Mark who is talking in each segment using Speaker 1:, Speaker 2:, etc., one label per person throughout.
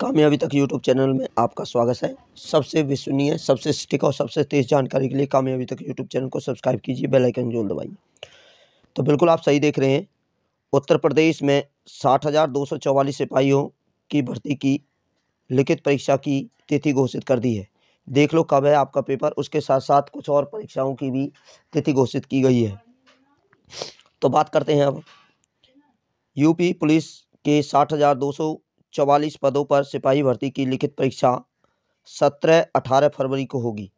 Speaker 1: कामयाबी तक YouTube channel में आपका स्वागत है सबसे विश्वनीय सबसे सटीक और सबसे तेज जानकारी के लिए कामयाबी तक यूट्यूब चैनल को सब्सक्राइब कीजिए बेल आइकन जरूर दबाइए तो बिल्कुल आप सही देख रहे हैं उत्तर प्रदेश में साठ हज़ार दो सौ चौवालीस सिपाहियों की भर्ती की लिखित परीक्षा की तिथि घोषित कर दी है देख लो कब है आपका पेपर उसके साथ साथ कुछ और परीक्षाओं की भी तिथि घोषित की गई है तो बात करते हैं अब यूपी पुलिस के साठ हज़ार दो सौ चौवालीस पदों पर सिपाही भर्ती की लिखित परीक्षा सत्रह अठारह फरवरी को होगी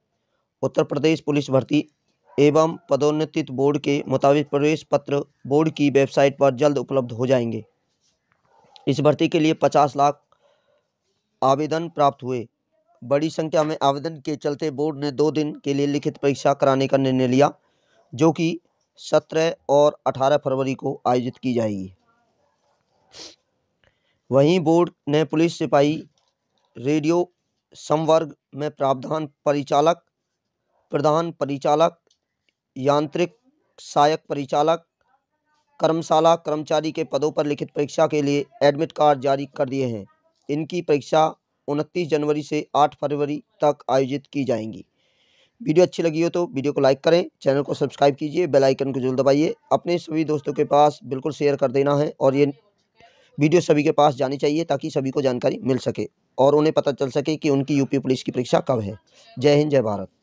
Speaker 1: उत्तर प्रदेश पुलिस भर्ती एवं पदोन्नति बोर्ड के मुताबिक प्रवेश पत्र बोर्ड की वेबसाइट पर जल्द उपलब्ध हो जाएंगे इस भर्ती के लिए पचास लाख आवेदन प्राप्त हुए बड़ी संख्या में आवेदन के चलते बोर्ड ने दो दिन के लिए लिखित परीक्षा कराने का निर्णय लिया जो कि सत्रह और अठारह फरवरी को आयोजित की जाएगी वहीं बोर्ड ने पुलिस सिपाही रेडियो संवर्ग में प्रावधान परिचालक प्रधान परिचालक यांत्रिक सहायक परिचालक कर्मशाला कर्मचारी के पदों पर लिखित परीक्षा के लिए एडमिट कार्ड जारी कर दिए हैं इनकी परीक्षा उनतीस जनवरी से आठ फरवरी तक आयोजित की जाएंगी वीडियो अच्छी लगी हो तो वीडियो को लाइक करें चैनल को सब्सक्राइब कीजिए बेल आइकन को जरूर दबाइए अपने सभी दोस्तों के पास बिल्कुल शेयर कर देना है और ये वीडियो सभी के पास जानी चाहिए ताकि सभी को जानकारी मिल सके और उन्हें पता चल सके कि उनकी यूपी पुलिस की परीक्षा कब है जय हिंद जय भारत